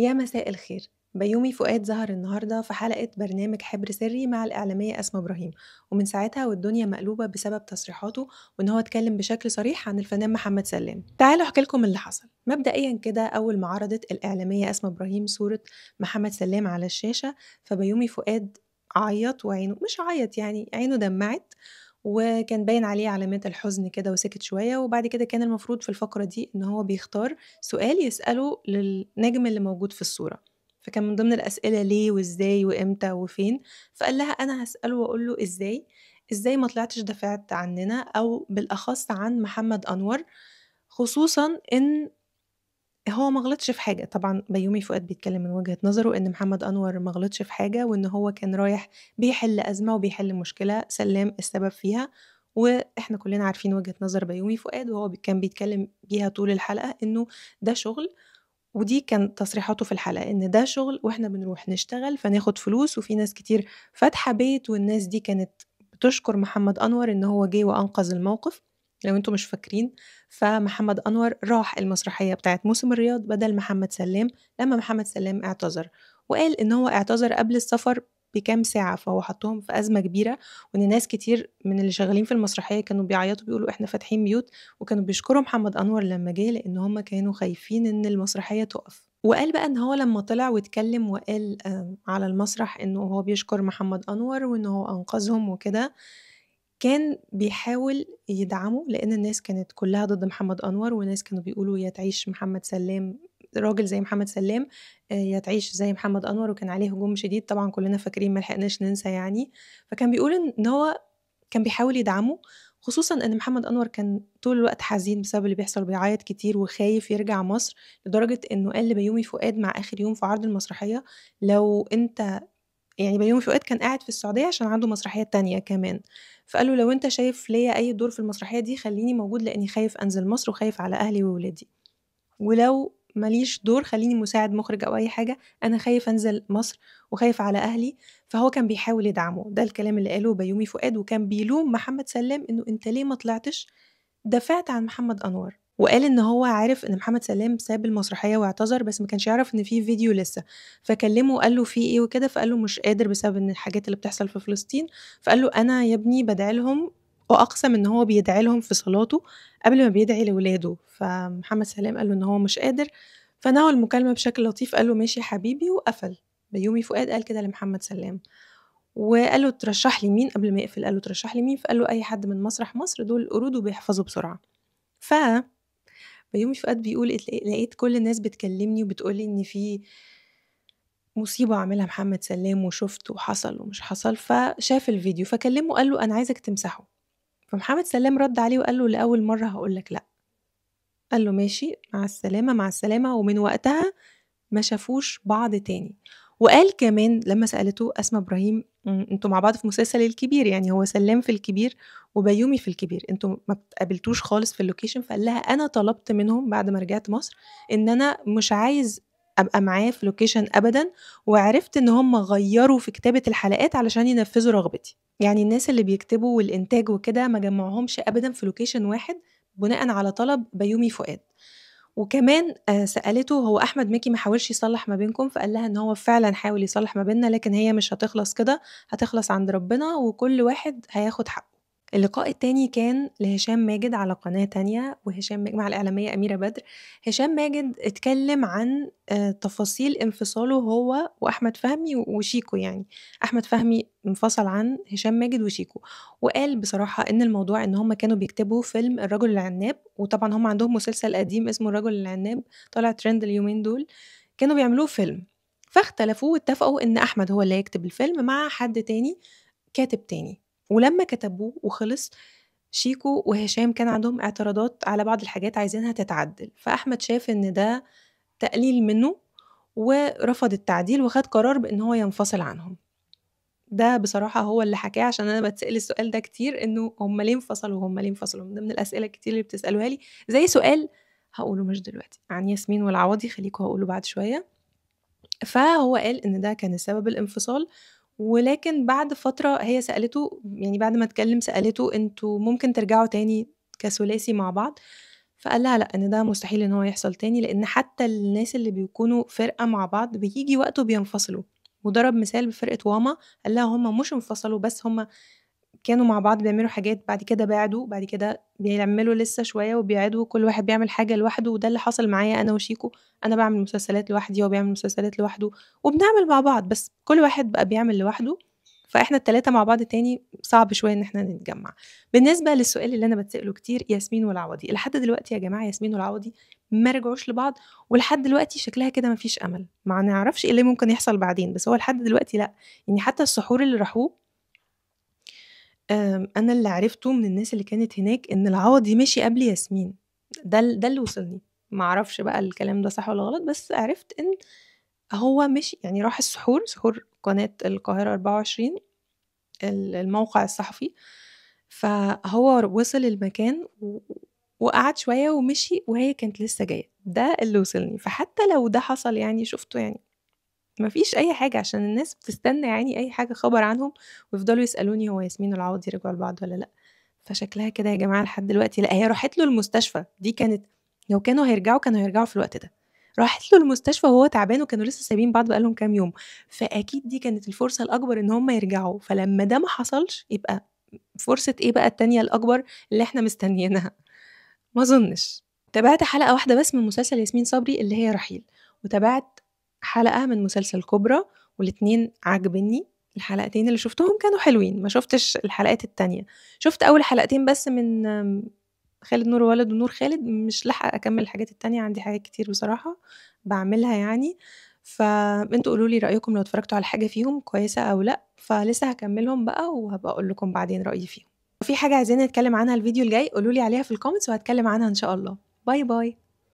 يا مساء الخير بيومي فؤاد ظهر النهاردة في حلقة برنامج حبر سري مع الإعلامية أسماء إبراهيم ومن ساعتها والدنيا مقلوبة بسبب تصريحاته وإن هو اتكلم بشكل صريح عن الفنان محمد سلام تعالوا أحكي لكم اللي حصل مبدئيا كده أول ما عرضت الإعلامية أسماء إبراهيم صورة محمد سلام على الشاشة فبيومي فؤاد عيط وعينه مش عيط يعني عينه دمعت وكان باين عليه علامات الحزن كده وسكت شوية وبعد كده كان المفروض في الفقرة دي إن هو بيختار سؤال يسأله للنجم اللي موجود في الصورة فكان من ضمن الأسئلة ليه وإزاي وإمتى وفين فقال لها أنا هسأله وأقول له إزاي إزاي ما طلعتش دافعت عننا أو بالأخص عن محمد أنور خصوصا إن هو ما غلطش في حاجه طبعا بيومي فؤاد بيتكلم من وجهه نظره ان محمد انور ما غلطش في حاجه وان هو كان رايح بيحل ازمه وبيحل مشكله سلام السبب فيها واحنا كلنا عارفين وجهه نظر بيومي فؤاد وهو كان بيتكلم بيها طول الحلقه انه ده شغل ودي كان تصريحاته في الحلقة إن ده شغل وإحنا بنروح نشتغل فناخد فلوس وفي ناس كتير فاتحة بيت والناس دي كانت بتشكر محمد أنور إن هو جه وأنقذ الموقف لو انتم مش فاكرين فمحمد أنور راح المسرحية بتاعت موسم الرياض بدل محمد سلام لما محمد سلام اعتذر وقال إن هو اعتذر قبل السفر بكام ساعة فهو حطهم في أزمة كبيرة وإن ناس كتير من اللي شغالين في المسرحية كانوا بيعيطوا بيقولوا إحنا فاتحين بيوت وكانوا بيشكروا محمد أنور لما جه لأن هما كانوا خايفين إن المسرحية تقف وقال بقى إن هو لما طلع واتكلم وقال على المسرح إنه هو بيشكر محمد أنور وإن هو أنقذهم وكده كان بيحاول يدعمه لأن الناس كانت كلها ضد محمد أنور وناس كانوا بيقولوا يا تعيش محمد سلام راجل زي محمد سلام آه، يا تعيش زي محمد أنور وكان عليه هجوم شديد طبعا كلنا فاكرين ما لحقناش ننسى يعني فكان بيقول إن هو كان بيحاول يدعمه خصوصا ان محمد انور كان طول الوقت حزين بسبب اللي بيحصل بيعيط كتير وخايف يرجع مصر لدرجه انه قال لبيومي فؤاد مع اخر يوم في عرض المسرحيه لو انت يعني بيومي فؤاد كان قاعد في السعودية عشان عنده مسرحيات تانية كمان فقال له لو أنت شايف ليا أي دور في المسرحية دي خليني موجود لأني خايف أنزل مصر وخايف على أهلي وولادي ولو ماليش دور خليني مساعد مخرج أو أي حاجة أنا خايف أنزل مصر وخايف على أهلي فهو كان بيحاول يدعمه ده الكلام اللي قاله بيومي فؤاد وكان بيلوم محمد سلام إنه أنت ليه ما طلعتش دافعت عن محمد أنور وقال ان هو عارف ان محمد سلام ساب المسرحيه واعتذر بس ما كانش يعرف ان في فيديو لسه فكلمه وقال له في ايه وكده فقال له مش قادر بسبب ان الحاجات اللي بتحصل في فلسطين فقال له انا يا ابني بدعي لهم واقسم ان هو بيدعي لهم في صلاته قبل ما بيدعي لاولاده فمحمد سلام قال له ان هو مش قادر فنهوا المكالمه بشكل لطيف قال له ماشي حبيبي وقفل بيومي فؤاد قال كده لمحمد سلام وقال له ترشح لي مين قبل ما يقفل قال له ترشح لي مين فقال له اي حد من مسرح مصر دول قرود وبيحفظوا بسرعه ف بيومي فؤاد بيقول لقيت كل الناس بتكلمني وبتقولي ان في مصيبة عاملها محمد سلام وشفت وحصل ومش حصل فشاف الفيديو فكلمه قال له أنا عايزك تمسحه فمحمد سلام رد عليه وقال له لأول مرة هقولك لأ قال له ماشي مع السلامة مع السلامة ومن وقتها ما شافوش بعض تاني وقال كمان لما سالته اسماء ابراهيم انتوا مع بعض في مسلسل الكبير يعني هو سلام في الكبير وبيومي في الكبير انتوا ما قابلتوش خالص في اللوكيشن فقال لها انا طلبت منهم بعد ما رجعت مصر ان انا مش عايز ابقى معاه في لوكيشن ابدا وعرفت ان هم غيروا في كتابه الحلقات علشان ينفذوا رغبتي يعني الناس اللي بيكتبوا والانتاج وكده ما جمعهمش ابدا في لوكيشن واحد بناء على طلب بيومي فؤاد وكمان آه، سالته هو احمد مكي ما حاولش يصلح ما بينكم فقال لها ان هو فعلا حاول يصلح ما بيننا لكن هي مش هتخلص كده هتخلص عند ربنا وكل واحد هياخد حقه اللقاء التاني كان لهشام ماجد على قناة تانية وهشام مع الإعلامية أميرة بدر هشام ماجد اتكلم عن آه، تفاصيل انفصاله هو وأحمد فهمي وشيكو يعني أحمد فهمي انفصل عن هشام ماجد وشيكو وقال بصراحة إن الموضوع إن هما كانوا بيكتبوا فيلم الرجل العناب وطبعا هما عندهم مسلسل قديم اسمه الرجل العناب طالع ترند اليومين دول كانوا بيعملوه فيلم فاختلفوا واتفقوا إن أحمد هو اللي هيكتب الفيلم مع حد تاني كاتب تاني ولما كتبوه وخلص شيكو وهشام كان عندهم اعتراضات على بعض الحاجات عايزينها تتعدل فأحمد شاف إن ده تقليل منه ورفض التعديل وخد قرار بإن هو ينفصل عنهم ده بصراحة هو اللي حكاه عشان أنا بتسأل السؤال ده كتير إنه هما ليه انفصلوا هما ليه انفصلوا ده من الأسئلة الكتير اللي بتسألوها لي زي سؤال هقوله مش دلوقتي عن ياسمين والعوضي خليكوا هقوله بعد شوية فهو قال إن ده كان سبب الانفصال ولكن بعد فترة هي سألته يعني بعد ما اتكلم سألته انتوا ممكن ترجعوا تاني كثلاثي مع بعض فقال لها لا ان ده مستحيل ان هو يحصل تاني لان حتى الناس اللي بيكونوا فرقة مع بعض بيجي وقته بينفصلوا وضرب مثال بفرقة واما قال لها هما مش انفصلوا بس هما كانوا مع بعض بيعملوا حاجات بعد كده بعدوا بعد كده بيعملوا لسه شوية وبيعدوا كل واحد بيعمل حاجة لوحده وده اللي حصل معايا أنا وشيكو أنا بعمل مسلسلات لوحدي هو بيعمل مسلسلات لوحده وبنعمل مع بعض بس كل واحد بقى بيعمل لوحده فاحنا الثلاثه مع بعض تاني صعب شوية ان احنا نتجمع بالنسبة للسؤال اللي انا بتسأله كتير ياسمين والعوضي لحد دلوقتي يا جماعة ياسمين والعوضي ما رجعوش لبعض ولحد دلوقتي شكلها كده مفيش امل ما نعرفش ايه اللي ممكن يحصل بعدين بس هو لحد دلوقتي لا يعني حتى السحور اللي راحوه أنا اللي عرفته من الناس اللي كانت هناك إن العوضي مشي قبل ياسمين، ده ال ده اللي وصلني، ما أعرفش بقى الكلام ده صح ولا غلط، بس عرفت إن هو مشي يعني راح السحور، سحور قناة القاهرة 24 الموقع الصحفي، فهو وصل المكان وقعد شوية ومشي وهي كانت لسه جاية، ده اللي وصلني، فحتى لو ده حصل يعني شُفته يعني مفيش اي حاجه عشان الناس بتستنى يعني اي حاجه خبر عنهم ويفضلوا يسالوني هو ياسمين العوضي رجعوا لبعض ولا لا فشكلها كده يا جماعه لحد دلوقتي لا هي راحت له المستشفى دي كانت لو كانوا هيرجعوا كانوا هيرجعوا في الوقت ده راحت له المستشفى وهو تعبان وكانوا لسه سايبين بعض بقالهم كام يوم فاكيد دي كانت الفرصه الاكبر ان هم يرجعوا فلما ده ما حصلش يبقى فرصه ايه بقى التانية الاكبر اللي احنا مستنيينها ما اظنش تابعت حلقه واحده بس من مسلسل ياسمين صبري اللي هي رحيل وتابعت حلقه من مسلسل كبرى والاتنين عاجبني الحلقتين اللي شفتهم كانوا حلوين ما شفتش الحلقات التانية شفت اول حلقتين بس من خالد نور ولد ونور خالد مش لاحقه اكمل الحاجات التانية عندي حاجات كتير بصراحه بعملها يعني فانتوا قولوا لي رايكم لو اتفرجتوا على حاجه فيهم كويسه او لا فلسه هكملهم بقى وهبقى اقول لكم بعدين رايي فيهم في حاجه عايزين نتكلم عنها الفيديو الجاي قولوا لي عليها في الكومنتس وهتكلم عنها ان شاء الله باي باي